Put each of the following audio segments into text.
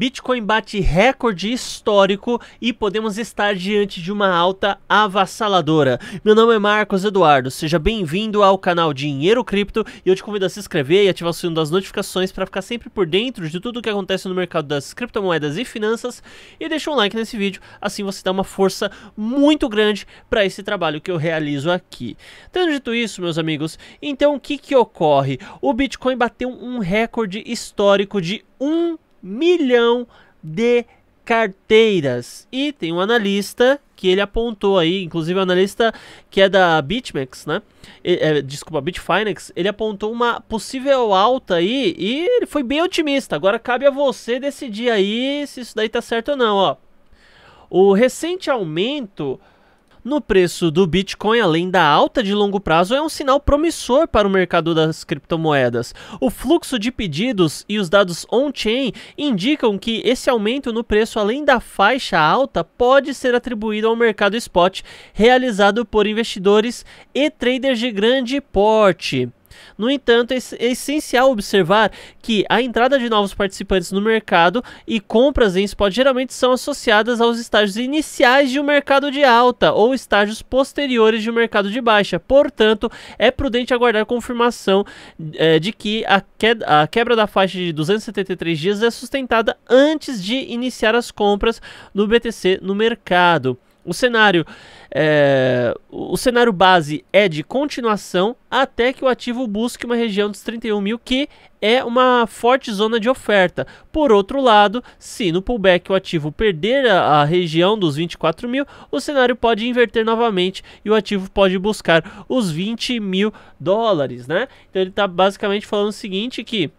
Bitcoin bate recorde histórico e podemos estar diante de uma alta avassaladora. Meu nome é Marcos Eduardo, seja bem-vindo ao canal Dinheiro Cripto e eu te convido a se inscrever e ativar o sininho das notificações para ficar sempre por dentro de tudo o que acontece no mercado das criptomoedas e finanças e deixa um like nesse vídeo, assim você dá uma força muito grande para esse trabalho que eu realizo aqui. Tendo dito isso, meus amigos, então o que que ocorre? O Bitcoin bateu um recorde histórico de 1 milhão de carteiras. E tem um analista que ele apontou aí, inclusive o um analista que é da BitMEX, né? É, desculpa, Bitfinex, ele apontou uma possível alta aí e ele foi bem otimista. Agora cabe a você decidir aí se isso daí tá certo ou não, ó. O recente aumento no preço do Bitcoin, além da alta de longo prazo, é um sinal promissor para o mercado das criptomoedas. O fluxo de pedidos e os dados on-chain indicam que esse aumento no preço, além da faixa alta, pode ser atribuído ao mercado spot realizado por investidores e traders de grande porte. No entanto, é, é essencial observar que a entrada de novos participantes no mercado e compras em spot geralmente são associadas aos estágios iniciais de um mercado de alta ou estágios posteriores de um mercado de baixa. Portanto, é prudente aguardar confirmação é, de que a, que a quebra da faixa de 273 dias é sustentada antes de iniciar as compras no BTC no mercado. O cenário, é, o cenário base é de continuação até que o ativo busque uma região dos 31 mil, que é uma forte zona de oferta. Por outro lado, se no pullback o ativo perder a, a região dos 24 mil, o cenário pode inverter novamente e o ativo pode buscar os 20 mil dólares, né? Então ele está basicamente falando o seguinte que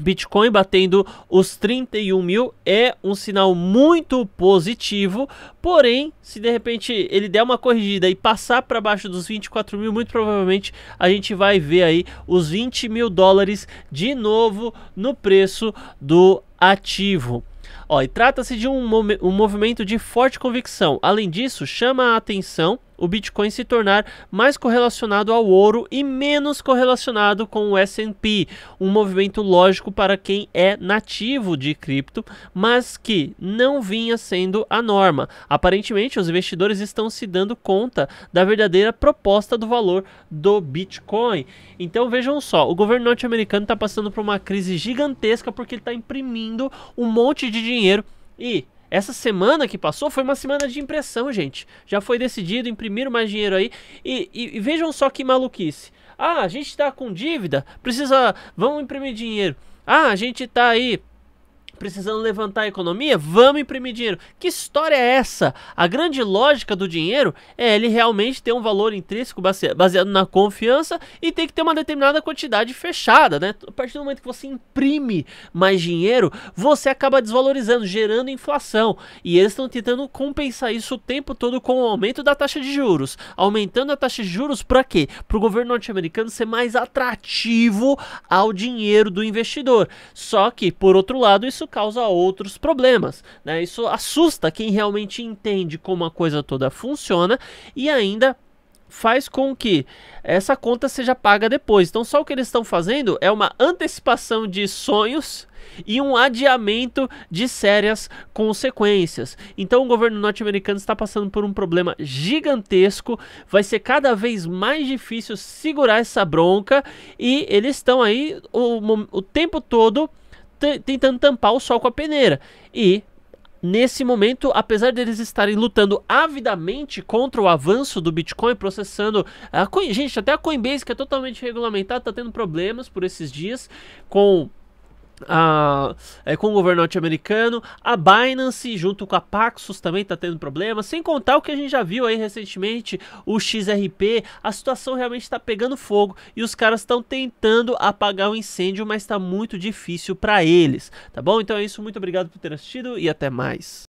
Bitcoin batendo os 31 mil é um sinal muito positivo, porém, se de repente ele der uma corrigida e passar para baixo dos 24 mil, muito provavelmente a gente vai ver aí os 20 mil dólares de novo no preço do ativo. Ó, e trata-se de um, um movimento de forte convicção. Além disso, chama a atenção o Bitcoin se tornar mais correlacionado ao ouro e menos correlacionado com o S&P, um movimento lógico para quem é nativo de cripto, mas que não vinha sendo a norma. Aparentemente, os investidores estão se dando conta da verdadeira proposta do valor do Bitcoin. Então vejam só, o governo norte-americano está passando por uma crise gigantesca porque ele está imprimindo um monte de dinheiro e essa semana que passou foi uma semana de impressão, gente. Já foi decidido imprimir mais dinheiro aí. E, e, e vejam só que maluquice. Ah, a gente tá com dívida, precisa. Vamos imprimir dinheiro. Ah, a gente tá aí precisando levantar a economia, vamos imprimir dinheiro. Que história é essa? A grande lógica do dinheiro é ele realmente ter um valor intrínseco baseado na confiança e tem que ter uma determinada quantidade fechada, né? A partir do momento que você imprime mais dinheiro, você acaba desvalorizando, gerando inflação. E eles estão tentando compensar isso o tempo todo com o aumento da taxa de juros. Aumentando a taxa de juros para quê? Para o governo norte-americano ser mais atrativo ao dinheiro do investidor. Só que, por outro lado, isso causa outros problemas. Né? Isso assusta quem realmente entende como a coisa toda funciona e ainda faz com que essa conta seja paga depois. Então, só o que eles estão fazendo é uma antecipação de sonhos e um adiamento de sérias consequências. Então, o governo norte-americano está passando por um problema gigantesco. Vai ser cada vez mais difícil segurar essa bronca e eles estão aí o, o tempo todo tentando tampar o sol com a peneira. E nesse momento, apesar deles estarem lutando avidamente contra o avanço do Bitcoin, processando. A Coin... Gente, até a Coinbase, que é totalmente regulamentada, está tendo problemas por esses dias com a, é, com o governo norte-americano, a Binance junto com a Paxos também está tendo problemas, sem contar o que a gente já viu aí recentemente, o XRP, a situação realmente está pegando fogo e os caras estão tentando apagar o incêndio, mas está muito difícil para eles, tá bom? Então é isso, muito obrigado por ter assistido e até mais.